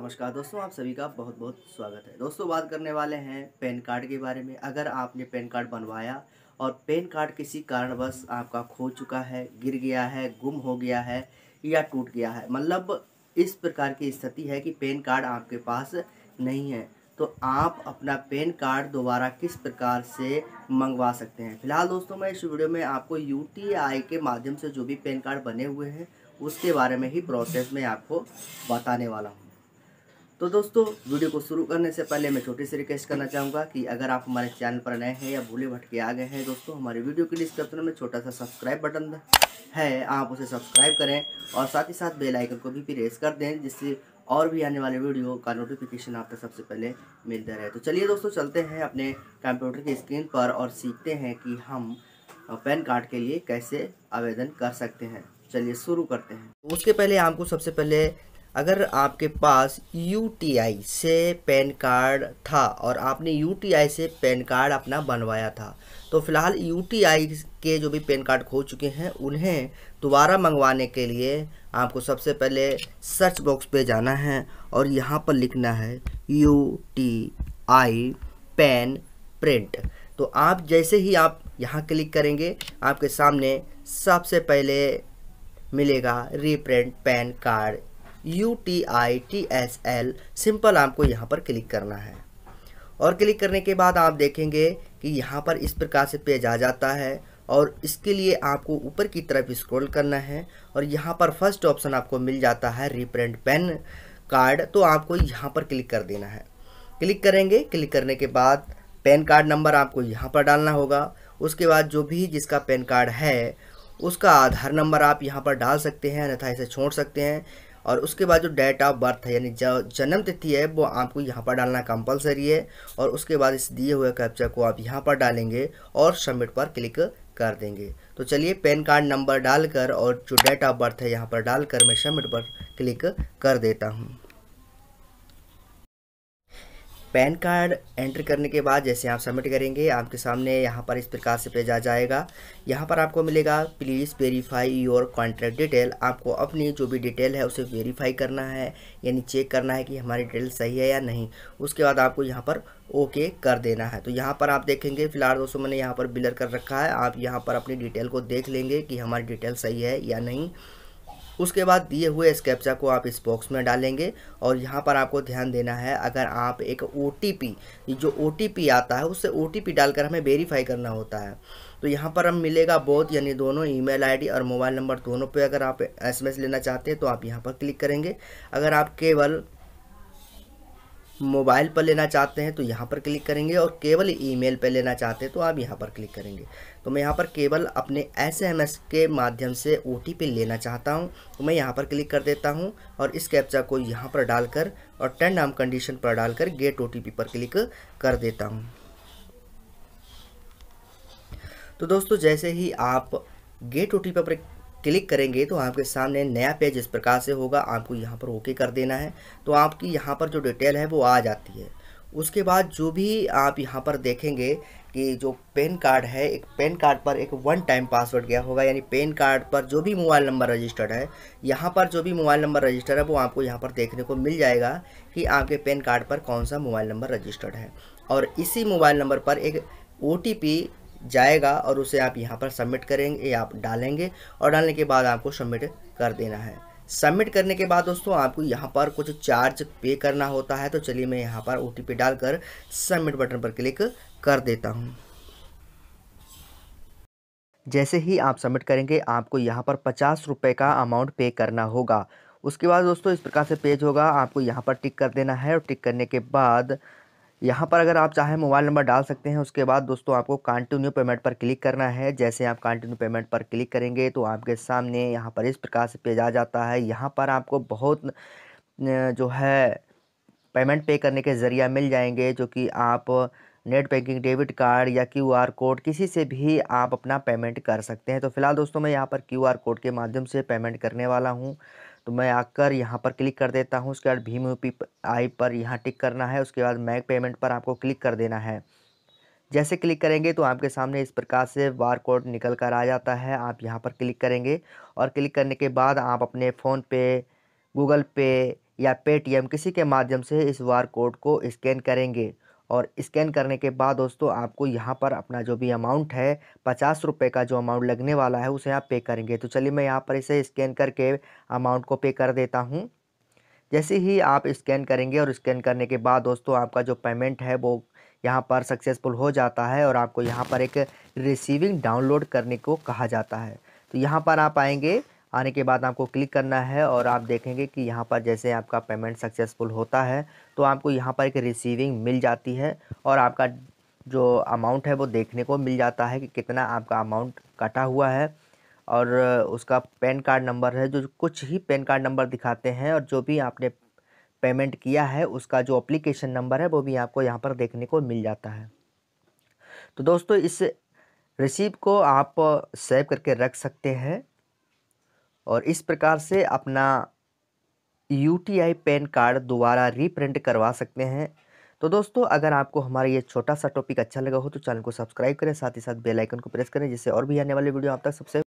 नमस्कार दोस्तों आप सभी का बहुत बहुत स्वागत है दोस्तों बात करने वाले हैं पैन कार्ड के बारे में अगर आपने पैन कार्ड बनवाया और पैन कार्ड किसी कारणवश आपका खो चुका है गिर गया है गुम हो गया है या टूट गया है मतलब इस प्रकार की स्थिति है कि पैन कार्ड आपके पास नहीं है तो आप अपना पैन कार्ड दोबारा किस प्रकार से मंगवा सकते हैं फिलहाल दोस्तों मैं इस वीडियो में आपको यू के माध्यम से जो भी पैन कार्ड बने हुए हैं उसके बारे में ही प्रोसेस में आपको बताने वाला हूँ तो दोस्तों वीडियो को शुरू करने से पहले मैं छोटी सी रिक्वेस्ट करना चाहूँगा कि अगर आप हमारे चैनल पर नए हैं या भूले भटके आ गए हैं दोस्तों हमारे वीडियो के डिस्क्रिप्शन में छोटा सा सब्सक्राइब बटन है आप उसे सब्सक्राइब करें और साथ ही साथ बेल आइकन को भी प्रेस कर दें जिससे और भी आने वाले वीडियो का नोटिफिकेशन आप तक सबसे पहले मिलता रहे तो चलिए दोस्तों चलते हैं अपने कंप्यूटर की स्क्रीन पर और सीखते हैं कि हम पैन कार्ड के लिए कैसे आवेदन कर सकते हैं चलिए शुरू करते हैं उसके पहले आपको सबसे पहले अगर आपके पास यू से पैन कार्ड था और आपने यू से पैन कार्ड अपना बनवाया था तो फ़िलहाल यू के जो भी पैन कार्ड खो चुके हैं उन्हें दोबारा मंगवाने के लिए आपको सबसे पहले सर्च बॉक्स पे जाना है और यहाँ पर लिखना है यू पैन प्रिंट तो आप जैसे ही आप यहाँ क्लिक करेंगे आपके सामने सबसे पहले मिलेगा reprint PAN card U T I T S L simple आपको यहाँ पर क्लिक करना है और क्लिक करने के बाद आप देखेंगे कि यहाँ पर इस प्रकार से पेज आ जाता है और इसके लिए आपको ऊपर की तरफ स्क्रॉल करना है और यहाँ पर फर्स्ट ऑप्शन आपको मिल जाता है रिप्रिंट पेन कार्ड तो आपको यहाँ पर क्लिक कर देना है क्लिक करेंगे क्लिक करने के बाद पेन कार्ड नंबर आपको यहाँ पर डालना होगा उसके बाद जो भी जिसका पेन कार्ड है उसका आधार नंबर आप यहाँ पर डाल सकते हैं अन्यथा इसे छोड़ सकते हैं और उसके बाद जो डेट ऑफ बर्थ है यानी जन्म तिथि है वो आपको यहाँ पर डालना कंपलसरी है और उसके बाद इस दिए हुए कैप्चा को आप यहाँ पर डालेंगे और सबमिट पर क्लिक कर देंगे तो चलिए पैन कार्ड नंबर डालकर और जो डेट ऑफ बर्थ है यहाँ पर डालकर मैं सबमिट पर क्लिक कर देता हूँ पैन कार्ड एंटर करने के बाद जैसे आप सबमिट करेंगे आपके सामने यहाँ पर इस प्रकार से पेज आ जाएगा यहाँ पर आपको मिलेगा please verify your contract detail आपको अपनी जो भी डिटेल है उसे वेरीफाई करना है यानी चेक करना है कि हमारी डिटेल सही है या नहीं उसके बाद आपको यहाँ पर ओके कर देना है तो यहाँ पर आप देखेंगे फिलहाल दोस्तों मैंने यहाँ पर बिलर कर रखा है आप यहाँ पर अपनी डिटेल को देख लेंगे कि हमारी डिटेल सही है या नहीं उसके बाद दिए हुए इस कैप्चा को आप इस बॉक्स में डालेंगे और यहाँ पर आपको ध्यान देना है अगर आप एक ओ जो ओ आता है उससे ओ डालकर हमें वेरीफाई करना होता है तो यहाँ पर हम मिलेगा बोथ यानी दोनों ईमेल आईडी और मोबाइल नंबर दोनों पे अगर आप एसएमएस लेना चाहते हैं तो आप यहाँ पर क्लिक करेंगे अगर आप केवल मोबाइल पर लेना चाहते हैं तो यहाँ पर क्लिक करेंगे और केवल ईमेल पर लेना चाहते हैं तो आप यहाँ पर क्लिक करेंगे तो मैं यहाँ पर केवल अपने एस एम एस के माध्यम से ओ टी पी लेना चाहता हूँ तो मैं यहाँ पर क्लिक कर देता हूँ और इस कैप्चा को यहाँ पर डालकर और टेन नाम कंडीशन पर डालकर गेट ओ टी पी पर क्लिक कर देता हूँ तो दोस्तों जैसे ही आप गेट ओ टी पी पर क्लिक करेंगे तो आपके सामने नया पेज इस प्रकार से होगा आपको यहाँ पर ओके कर देना है तो आपकी यहाँ पर जो डिटेल है वो आ जाती है उसके बाद जो भी आप यहाँ पर देखेंगे कि जो पेन कार्ड है एक पेन कार्ड पर एक वन टाइम पासवर्ड गया होगा यानी पेन कार्ड पर जो भी मोबाइल नंबर रजिस्टर्ड है यहाँ पर जो भी मोबाइल नंबर रजिस्टर्ड है वो आपको यहाँ पर देखने को मिल जाएगा कि आपके पेन कार्ड पर कौन सा मोबाइल नंबर रजिस्टर्ड है और इसी मोबाइल नंबर पर एक ओ जाएगा और उसे आप यहाँ पर सबमिट करेंगे या आप डालेंगे और डालने के बाद आपको सबमिट कर देना है सबमिट करने के बाद दोस्तों आपको यहाँ पर कुछ चार्ज पे करना होता है तो चलिए मैं यहाँ पर ओ डालकर सबमिट बटन पर क्लिक कर देता हूँ जैसे ही आप सबमिट करेंगे आपको यहाँ पर पचास रुपये का अमाउंट पे करना होगा उसके बाद दोस्तों इस प्रकार से पेज होगा आपको यहाँ पर टिक कर देना है और टिक करने के बाद यहाँ पर अगर आप चाहें मोबाइल नंबर डाल सकते हैं उसके बाद दोस्तों आपको कंटिन्यू पेमेंट पर क्लिक करना है जैसे आप कंटिन्यू पेमेंट पर क्लिक करेंगे तो आपके सामने यहाँ पर इस प्रकार से पेज आ जाता है यहाँ पर आपको बहुत जो है पेमेंट पे करने के ज़रिया मिल जाएंगे जो कि आप नेट बैंकिंग डेबिट कार्ड या क्यू आर कोड किसी से भी आप अपना पेमेंट कर सकते हैं तो फिलहाल दोस्तों मैं यहाँ पर क्यू आर कोड के माध्यम से पेमेंट करने वाला हूँ तो मैं आकर यहाँ पर क्लिक कर देता हूँ उसके बाद भीम पी आई पर यहाँ टिक करना है उसके बाद मैक पेमेंट पर आपको क्लिक कर देना है जैसे क्लिक करेंगे तो आपके सामने इस प्रकार से बार कोड निकल कर आ जाता है आप यहाँ पर क्लिक करेंगे और क्लिक करने के बाद आप अपने फ़ोन पे गूगल पे या पेटीएम किसी के माध्यम से इस बार कोड को स्कैन करेंगे और स्कैन करने के बाद दोस्तों आपको यहाँ पर अपना जो भी अमाउंट है पचास रुपये का जो अमाउंट लगने वाला है उसे आप पे करेंगे तो चलिए मैं यहाँ पर इसे स्कैन करके अमाउंट को पे कर देता हूँ जैसे ही आप स्कैन करेंगे और स्कैन करने के बाद दोस्तों आपका जो पेमेंट है वो यहाँ पर सक्सेसफुल हो जाता है और आपको यहाँ पर एक रिसीविंग डाउनलोड करने को कहा जाता है तो यहाँ पर आप आएंगे आने के बाद आपको क्लिक करना है और आप देखेंगे कि यहाँ पर जैसे आपका पेमेंट सक्सेसफुल होता है तो आपको यहाँ पर एक रिसीविंग मिल जाती है और आपका जो अमाउंट है वो देखने को मिल जाता है कि कितना आपका अमाउंट कटा हुआ है और उसका पैन कार्ड नंबर है जो कुछ ही पैन कार्ड नंबर दिखाते हैं और जो भी आपने पेमेंट किया है उसका जो अप्लीकेशन नंबर है वो भी आपको यहाँ पर देखने को मिल जाता है तो दोस्तों इस रिसीप को आप सेव करके रख सकते हैं और इस प्रकार से अपना यू पैन कार्ड दोबारा रीप्रिंट करवा सकते हैं तो दोस्तों अगर आपको हमारा ये छोटा सा टॉपिक अच्छा लगा हो तो चैनल को सब्सक्राइब करें साथ ही साथ बेल आइकन को प्रेस करें जिससे और भी आने वाले वीडियो आप तक सबसे